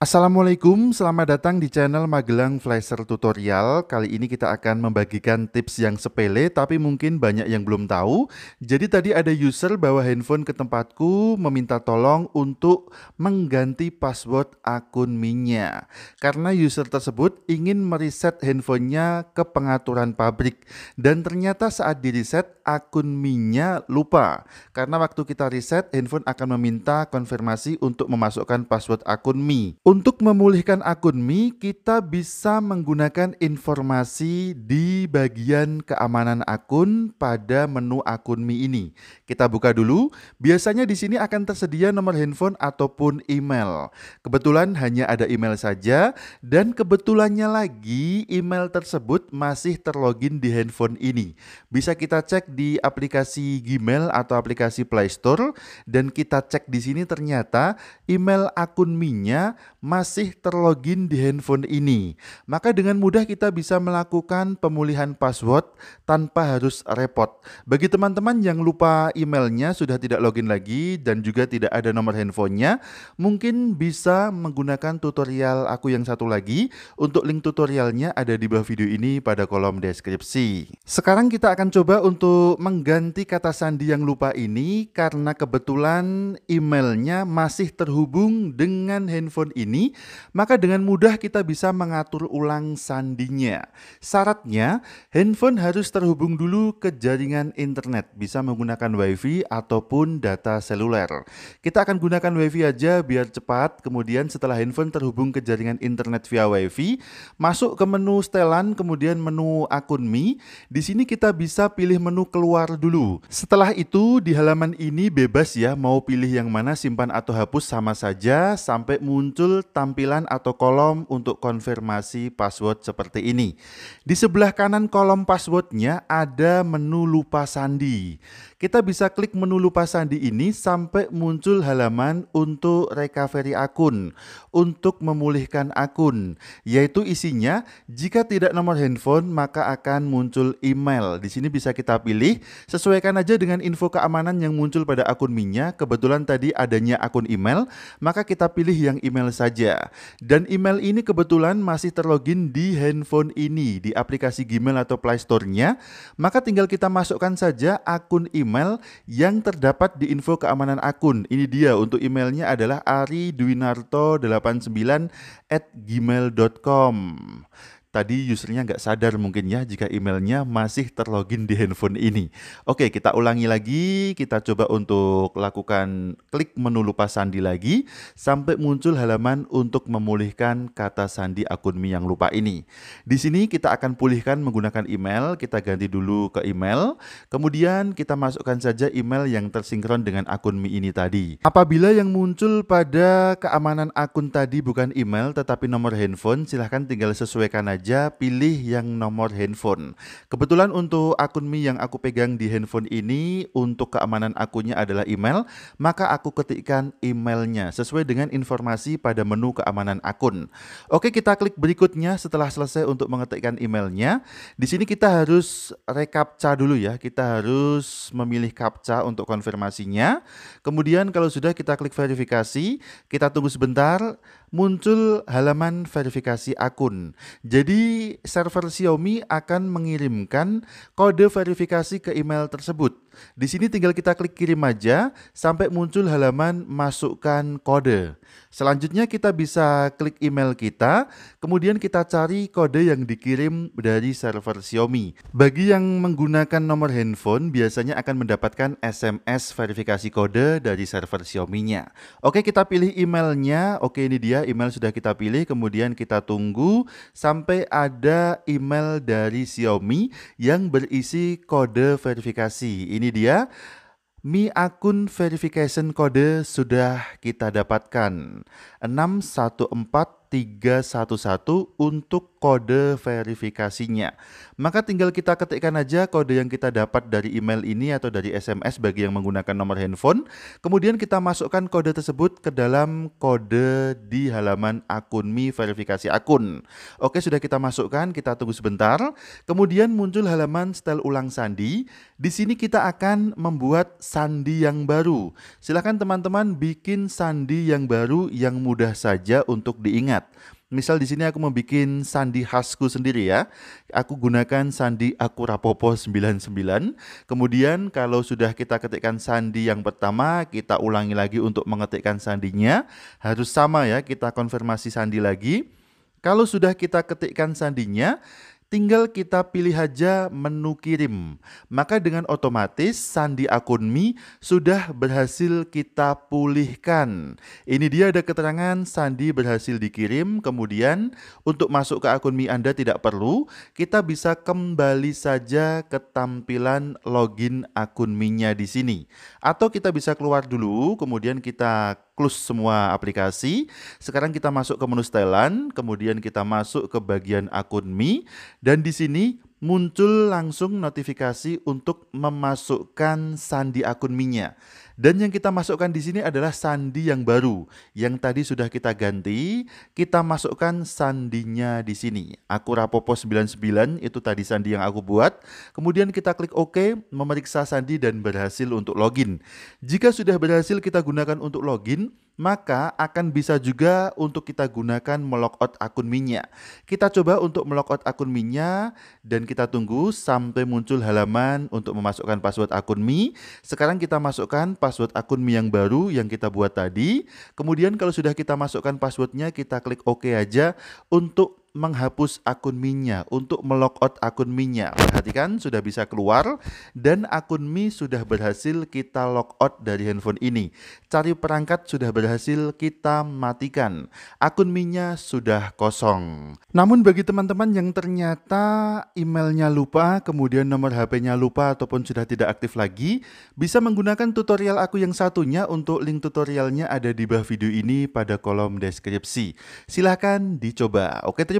Assalamualaikum, selamat datang di channel Magelang Flasher Tutorial. Kali ini kita akan membagikan tips yang sepele tapi mungkin banyak yang belum tahu. Jadi tadi ada user bawa handphone ke tempatku meminta tolong untuk mengganti password akun minyak Karena user tersebut ingin mereset handphonenya ke pengaturan pabrik dan ternyata saat diriset akun minyak lupa. Karena waktu kita reset handphone akan meminta konfirmasi untuk memasukkan password akun Mi. Untuk memulihkan akun Mi, kita bisa menggunakan informasi di bagian keamanan akun pada menu akun Mi ini. Kita buka dulu. Biasanya di sini akan tersedia nomor handphone ataupun email. Kebetulan hanya ada email saja dan kebetulannya lagi email tersebut masih terlogin di handphone ini. Bisa kita cek di aplikasi Gmail atau aplikasi Play Store dan kita cek di sini ternyata email akun Mi-nya masih terlogin di handphone ini. Maka dengan mudah kita bisa melakukan pemulihan password tanpa harus repot. Bagi teman-teman yang lupa emailnya sudah tidak login lagi dan juga tidak ada nomor handphonenya, mungkin bisa menggunakan tutorial aku yang satu lagi. Untuk link tutorialnya ada di bawah video ini pada kolom deskripsi. Sekarang kita akan coba untuk mengganti kata sandi yang lupa ini karena kebetulan emailnya masih terhubung dengan handphone ini ini, maka dengan mudah kita bisa mengatur ulang sandinya. Syaratnya, handphone harus terhubung dulu ke jaringan internet, bisa menggunakan WiFi ataupun data seluler. Kita akan gunakan WiFi aja biar cepat, kemudian setelah handphone terhubung ke jaringan internet via WiFi, masuk ke menu setelan, kemudian menu akun Mi. Di sini kita bisa pilih menu keluar dulu. Setelah itu, di halaman ini bebas ya mau pilih yang mana simpan atau hapus sama saja sampai muncul tampilan atau kolom untuk konfirmasi password seperti ini. Di sebelah kanan kolom passwordnya ada menu lupa sandi. Kita bisa klik menu lupa sandi ini sampai muncul halaman untuk recovery akun, untuk memulihkan akun, yaitu isinya jika tidak nomor handphone maka akan muncul email. Di sini bisa kita pilih, sesuaikan aja dengan info keamanan yang muncul pada akun minyak. Kebetulan tadi adanya akun email, maka kita pilih yang email saja saja. Dan email ini kebetulan masih terlogin di handphone ini, di aplikasi Gmail atau Play Store-nya. Maka tinggal kita masukkan saja akun email yang terdapat di info keamanan akun. Ini dia untuk emailnya adalah ariduinarto 89 at gmail.com. Tadi usernya nggak sadar mungkin ya jika emailnya masih terlogin di handphone ini. Oke, kita ulangi lagi. Kita coba untuk lakukan klik menu lupa sandi lagi sampai muncul halaman untuk memulihkan kata sandi akun Mi yang lupa ini. Di sini kita akan pulihkan menggunakan email. Kita ganti dulu ke email. Kemudian kita masukkan saja email yang tersinkron dengan akun Mi ini tadi. Apabila yang muncul pada keamanan akun tadi bukan email tetapi nomor handphone, silahkan tinggal sesuaikan aja aja pilih yang nomor handphone. Kebetulan untuk akun Mi yang aku pegang di handphone ini untuk keamanan akunnya adalah email, maka aku ketikkan emailnya sesuai dengan informasi pada menu keamanan akun. Oke, kita klik berikutnya setelah selesai untuk mengetikkan emailnya. Di sini kita harus recaptcha dulu ya. Kita harus memilih captcha untuk konfirmasinya. Kemudian kalau sudah kita klik verifikasi, kita tunggu sebentar muncul halaman verifikasi akun. Jadi jadi server Xiaomi akan mengirimkan kode verifikasi ke email tersebut. Di sini tinggal kita klik kirim aja sampai muncul halaman masukkan kode. Selanjutnya kita bisa klik email kita, kemudian kita cari kode yang dikirim dari server Xiaomi. Bagi yang menggunakan nomor handphone biasanya akan mendapatkan SMS verifikasi kode dari server Xiaomi-nya. Oke, kita pilih emailnya. Oke, ini dia email sudah kita pilih, kemudian kita tunggu sampai ada email dari Xiaomi yang berisi kode verifikasi. Ini dia. Mi akun verification kode sudah kita dapatkan 614 satu untuk kode verifikasinya. Maka tinggal kita ketikkan aja kode yang kita dapat dari email ini atau dari SMS bagi yang menggunakan nomor handphone. Kemudian kita masukkan kode tersebut ke dalam kode di halaman akun Mi verifikasi akun. Oke, sudah kita masukkan, kita tunggu sebentar. Kemudian muncul halaman setel ulang sandi. Di sini kita akan membuat sandi yang baru. Silahkan teman-teman bikin sandi yang baru yang mudah saja untuk diingat ingat. Misal di sini aku membuat sandi khasku sendiri ya. Aku gunakan sandi Akurapopo 99. Kemudian kalau sudah kita ketikkan sandi yang pertama, kita ulangi lagi untuk mengetikkan sandinya. Harus sama ya, kita konfirmasi sandi lagi. Kalau sudah kita ketikkan sandinya, Tinggal kita pilih aja menu kirim. Maka dengan otomatis sandi akun Mi sudah berhasil kita pulihkan. Ini dia ada keterangan sandi berhasil dikirim. Kemudian untuk masuk ke akun Mi Anda tidak perlu. Kita bisa kembali saja ke tampilan login akun Mi-nya di sini. Atau kita bisa keluar dulu kemudian kita close semua aplikasi. Sekarang kita masuk ke menu setelan, kemudian kita masuk ke bagian akun Mi dan di sini muncul langsung notifikasi untuk memasukkan sandi akun Mi-nya. Dan yang kita masukkan di sini adalah sandi yang baru. Yang tadi sudah kita ganti, kita masukkan sandinya di sini. Aku Rapopo 99, itu tadi sandi yang aku buat. Kemudian kita klik OK, memeriksa sandi dan berhasil untuk login. Jika sudah berhasil kita gunakan untuk login, maka akan bisa juga untuk kita gunakan melogout akun Minya. Kita coba untuk melogout akun Minya dan kita tunggu sampai muncul halaman untuk memasukkan password akun Mi. Sekarang kita masukkan password password akun Mi yang baru yang kita buat tadi. Kemudian kalau sudah kita masukkan passwordnya, kita klik OK aja untuk menghapus akun minya untuk melogout akun minya Perhatikan sudah bisa keluar dan akun Mi sudah berhasil kita logout dari handphone ini. Cari perangkat sudah berhasil kita matikan. Akun minya sudah kosong. Namun bagi teman-teman yang ternyata emailnya lupa, kemudian nomor HP-nya lupa ataupun sudah tidak aktif lagi, bisa menggunakan tutorial aku yang satunya untuk link tutorialnya ada di bawah video ini pada kolom deskripsi. Silahkan dicoba. Oke, terima